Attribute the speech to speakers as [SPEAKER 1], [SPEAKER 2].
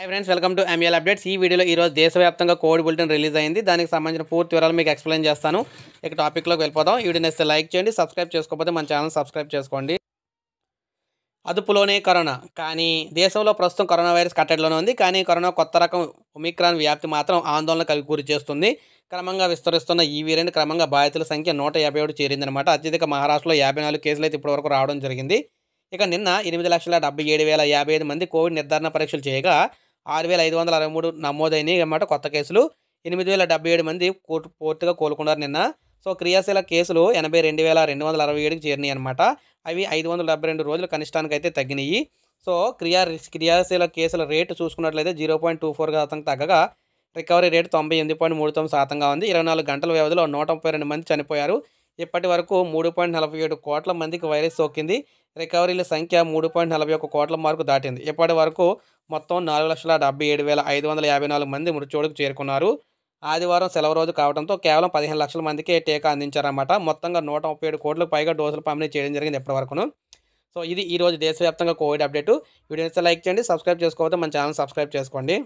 [SPEAKER 1] high friends welcome to ML updates ఈ వీడియోలో ఈరోజు దేశవ్యాప్తంగా కోవిడ్ బులెటిన్ రిలీజ్ అయింది దానికి సంబంధించిన పూర్తి వివరాలు మీకు ఎక్స్ప్లెయిన్ చేస్తాను ఇక టాపిక్లోకి వెళ్ళిపోదాం ఈ వీడియో నేస్తే లైక్ చేయండి సబ్స్క్రైబ్ చేసుకోకపోతే మన ఛానల్ సబ్స్క్రైబ్ చేసుకోండి అదుపులోనే కరోనా కానీ దేశంలో ప్రస్తుతం కరోనా వైరస్ కట్టడిలోనే ఉంది కానీ కరోనా కొత్త రకం ఒమిక్రాన్ వ్యాప్తి మాత్రం ఆందోళన కలిగి గురి చేస్తుంది క్రమంగా విస్తరిస్తున్న ఈ వేరియంట్ క్రమంగా బాధితుల సంఖ్య నూట యాభై ఏడు చేరిందనమాట అత్యధిక మహారాష్ట్రలో యాభై నాలుగు కేసులు అయితే ఇప్పటివరకు రావడం జరిగింది ఇక నిన్న ఎనిమిది లక్షల డెబ్బై ఏడు వేల యాభై ఐదు మంది కోవిడ్ నిర్ధారణ పరీక్షలు చేయగా ఆరు వేల ఐదు వందల అరవై మూడు నమోదైనాయి అన్నమాట కొత్త కేసులు ఎనిమిది వేల డెబ్బై ఏడు మంది పూర్తిగా కోలుకున్నారు నిన్న సో క్రియాశీల కేసులు ఎనభై రెండు వేల రెండు వందల అరవై ఏడుకి చేరినాయి అనమాట అవి ఐదు వందల డెబ్బై రెండు రోజులు కనిష్టానికి అయితే తగ్గినాయి సో క్రియా క్రియాశీల కేసుల రేటు చూసుకున్నట్లయితే జీరో పాయింట్ టూ ఫోర్ శాతం తగ్గగా రికవరీ రేటు తొంభై ఎనిమిది పాయింట్ మూడు తొమ్మిది శాతంగా ఉంది ఇరవై నాలుగు గంటల వ్యవధిలో నూట ముప్పై రెండు మంది చనిపోయారు ఇప్పటి వరకు మూడు పాయింట్ నలభై ఏడు కోట్ల మందికి వైరస్ సోకింది రికవరీల సంఖ్య మూడు పాయింట్ నలభై ఒక్క కోట్ల మార్కు దాటింది ఇప్పటి వరకు మొత్తం నాలుగు లక్షల డెబ్బై ఏడు వేల ఐదు వందల యాభై నాలుగు మంది మృత్యుడికి చేరుకున్నారు ఆదివారం సెలవు రోజు కావడంతో కేవలం పదిహేను లక్షల మందికే టీకా అందించారన్నమాట మొత్తంగా నూట ముప్పై ఏడు కోట్లకు పైగా డోసులు పంపిణీ చేయడం జరిగింది ఇప్పటి వరకును సో ఇది ఈరోజు దేశవ్యాప్తంగా కోవిడ్ అప్డేట్ వీడియో లైక్ చేయండి సబ్స్క్రైబ్ చేసుకోవద్దు మన ఛానల్ సబ్స్క్రైబ్ చేసుకోండి